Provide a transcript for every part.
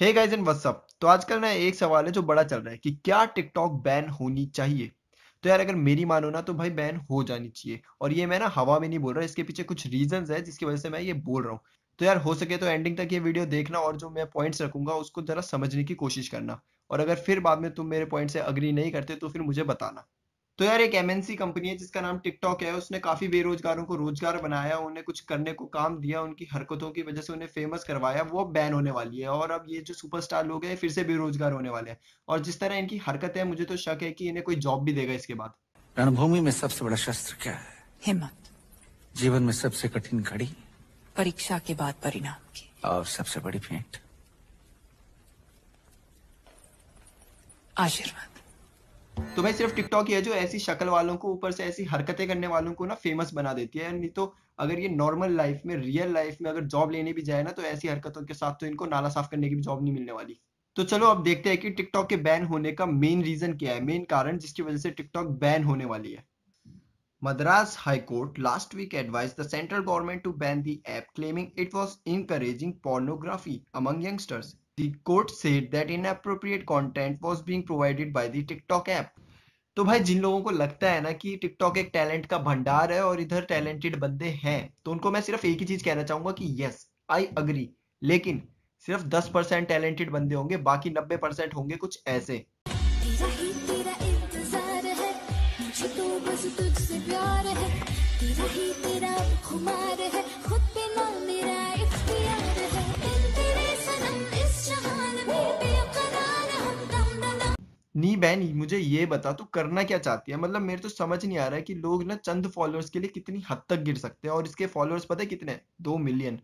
Hey guys in WhatsApp तो आजकल ना एक सवाल है जो बड़ा चल रहा है कि क्या टिकटॉक बैन होनी चाहिए तो यार अगर मेरी मानो ना तो भाई बैन हो जानी चाहिए और ये मैं ना हवा में नहीं बोल रहा इसके पीछे कुछ रीजंस है जिसकी वजह से मैं ये बोल रहा हूँ तो यार हो सके तो एंडिंग तक ये वीडियो देखना और जो मैं पॉइंट्स रखूंगा उसको जरा समझने की कोशिश करना और अगर फिर बाद में तुम मेरे पॉइंट से अग्री नहीं करते तो फिर मुझे बताना तो यार एक एमएनसी कंपनी है जिसका नाम टिकटॉक है उसने काफी बेरोजगारों को रोजगार बनाया उन्हें कुछ करने को काम दिया उनकी हरकतों की वजह से उन्हें फेमस करवाया वो बैन होने वाली है और अब ये जो सुपरस्टार लोग हैं फिर से बेरोजगार होने वाले हैं और जिस तरह इनकी हरकत है मुझे तो शक है कि इन्हें कोई जॉब भी देगा इसके बाद रणभूमि में सबसे बड़ा शस्त्र क्या है हिम्मत जीवन में सबसे कठिन घड़ी परीक्षा के बाद परिणाम की और सबसे बड़ी भेंट आशीर्वाद तो भाई सिर्फ टिकटॉक ही है जो ऐसी शक्ल वालों को ऊपर से ऐसी हरकतें करने वालों को ना फेमस बना देती है नहीं तो अगर ये नॉर्मल लाइफ में रियल लाइफ में अगर जॉब लेने भी जाए ना तो ऐसी हरकतों के साथ तो इनको नाला साफ करने की भी जॉब नहीं मिलने वाली तो चलो अब देखते हैं कि टिकटॉक के बैन होने का मेन रीजन क्या है मेन कारण जिसकी वजह से टिकटॉक बैन होने वाली है Madras high court last week advise the central government to ban the app claiming it was encouraging pornography among youngsters the court said that inappropriate content was being provided by the TikTok app. तो भाई जिन लोगों को लगता है ना कि TikTok एक talent का भंडार है और इधर टैलेंटेड बंदे हैं तो उनको मैं सिर्फ एक ही चीज कहना चाहूंगा कि यस आई अग्री लेकिन सिर्फ 10 परसेंट टैलेंटेड बंदे होंगे बाकी 90 परसेंट होंगे कुछ ऐसे तेरा ही तेरा नहीं बहन मुझे ये बता तू करना क्या चाहती है मतलब मेरे तो समझ नहीं आ रहा है कि लोग ना चंद फॉलोअर्स के लिए कितनी हद तक गिर सकते हैं और इसके फॉलोअर्स पता है कितने दो मिलियन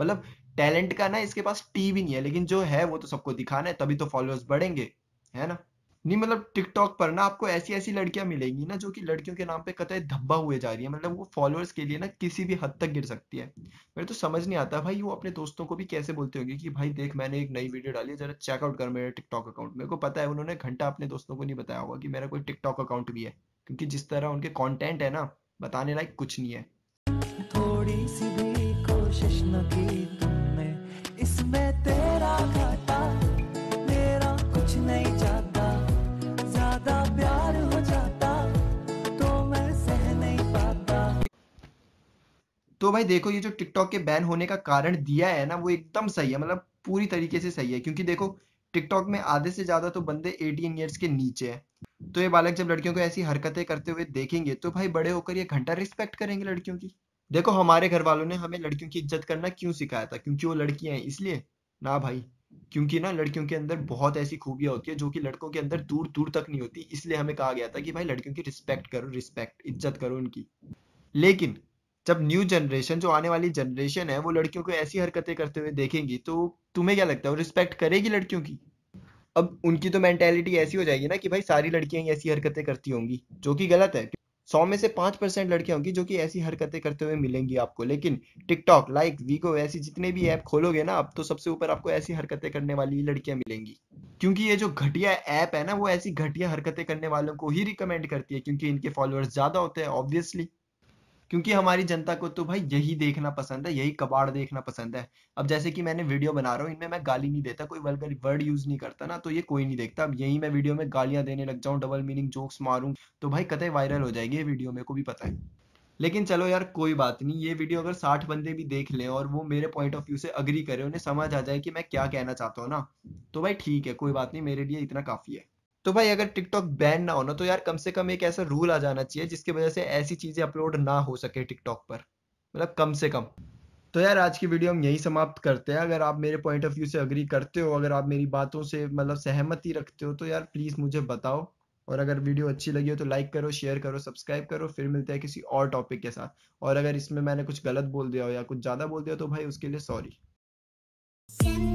मतलब टैलेंट का ना इसके पास टी भी नहीं है लेकिन जो है वो तो सबको दिखाना है तभी तो फॉलोअर्स बढ़ेंगे है ना नहीं मतलब टिकटॉक पर ना आपको ऐसी ऐसी लड़कियां मिलेंगी ना जो कि लड़कियों के नाम पे कतई धब्बा हुए जा रही है मतलब वो फॉलोअर्स के लिए ना किसी भी हद तक गिर सकती है मेरे तो समझ नहीं आता भाई वो अपने दोस्तों को भी कैसे बोलते होंगे कि भाई देख मैंने एक नई वीडियो डाली है जरा चेकआउट कर मेरे टिकटॉक अकाउंट मेरे को पता है उन्होंने घंटा अपने दोस्तों को नहीं बताया होगा कि मेरा कोई टिकटॉक अकाउंट भी है क्योंकि जिस तरह उनके कॉन्टेंट है ना बताने लायक कुछ नहीं है थोड़ी सी भी कोशिश न की तो भाई देखो ये जो टिकटॉक के बैन होने का कारण दिया है ना वो एकदम सही है मतलब पूरी तरीके से सही है क्योंकि देखो टिकटॉक में आधे से ज्यादा तो बंदे 18 ईयर्स के नीचे हैं तो ये बालक जब लड़कियों को ऐसी हरकतें करते हुए देखेंगे तो भाई बड़े होकर ये घंटा रिस्पेक्ट करेंगे लड़कियों की देखो हमारे घर वालों ने हमें लड़कियों की इज्जत करना क्यों सिखाया था क्योंकि वो लड़कियां हैं इसलिए ना भाई क्योंकि ना लड़कियों के अंदर बहुत ऐसी खूबियां होती है जो कि लड़कों के अंदर दूर दूर तक नहीं होती इसलिए हमें कहा गया था कि भाई लड़कियों की रिस्पेक्ट करो रिस्पेक्ट इज्जत करो उनकी लेकिन जब न्यू जनरेशन जो आने वाली जनरेशन है वो लड़कियों को ऐसी हरकतें करते हुए देखेंगी तो तुम्हें क्या लगता है वो रिस्पेक्ट करेगी लड़कियों की अब उनकी तो मेंटेलिटी ऐसी हो जाएगी ना कि भाई सारी लड़कियां ऐसी हरकतें करती होंगी जो कि गलत है सौ में से पांच परसेंट लड़कियां होंगी जो कि ऐसी हरकतें करते हुए मिलेंगी आपको लेकिन टिकटॉक लाइक वीगो ऐसी जितने भी ऐप खोलोगे ना आप तो सबसे ऊपर आपको ऐसी हरकतें करने वाली लड़कियां मिलेंगी क्योंकि ये जो घटिया ऐप है ना वो ऐसी घटिया हरकतें करने वालों को ही रिकमेंड करती है क्योंकि इनके फॉलोअर्स ज्यादा होते हैं ऑब्वियसली क्योंकि हमारी जनता को तो भाई यही देखना पसंद है यही कबाड़ देखना पसंद है अब जैसे कि मैंने वीडियो बना रहा हूँ इनमें मैं गाली नहीं देता कोई वल्गर वर्ड यूज नहीं करता ना तो ये कोई नहीं देखता अब यही मैं वीडियो में गालियां देने लग जाऊँ डबल मीनिंग जोक्स मारू तो भाई कतई वायरल हो जाएगी ये वीडियो मेरे को भी पता है लेकिन चलो यार कोई बात नहीं ये वीडियो अगर साठ बंदे भी देख लें और वो मेरे पॉइंट ऑफ व्यू से अग्री करें उन्हें समझ आ जाए कि मैं क्या कहना चाहता हूँ ना तो भाई ठीक है कोई बात नहीं मेरे लिए इतना काफी है तो भाई अगर टिकटॉक बैन ना हो ना तो यार कम से कम एक ऐसा रूल आ जाना चाहिए जिसकी वजह से ऐसी चीजें अपलोड ना हो सके टिकटॉक पर मतलब कम से कम तो यार आज की वीडियो हम यही समाप्त करते हैं अगर आप मेरे पॉइंट ऑफ व्यू से अग्री करते हो अगर आप मेरी बातों से मतलब सहमति रखते हो तो यार प्लीज़ मुझे बताओ और अगर वीडियो अच्छी लगी हो तो लाइक करो शेयर करो सब्सक्राइब करो फिर मिलते हैं किसी और टॉपिक के साथ और अगर इसमें मैंने कुछ गलत बोल दिया हो या कुछ ज़्यादा बोल दिया तो भाई उसके लिए सॉरी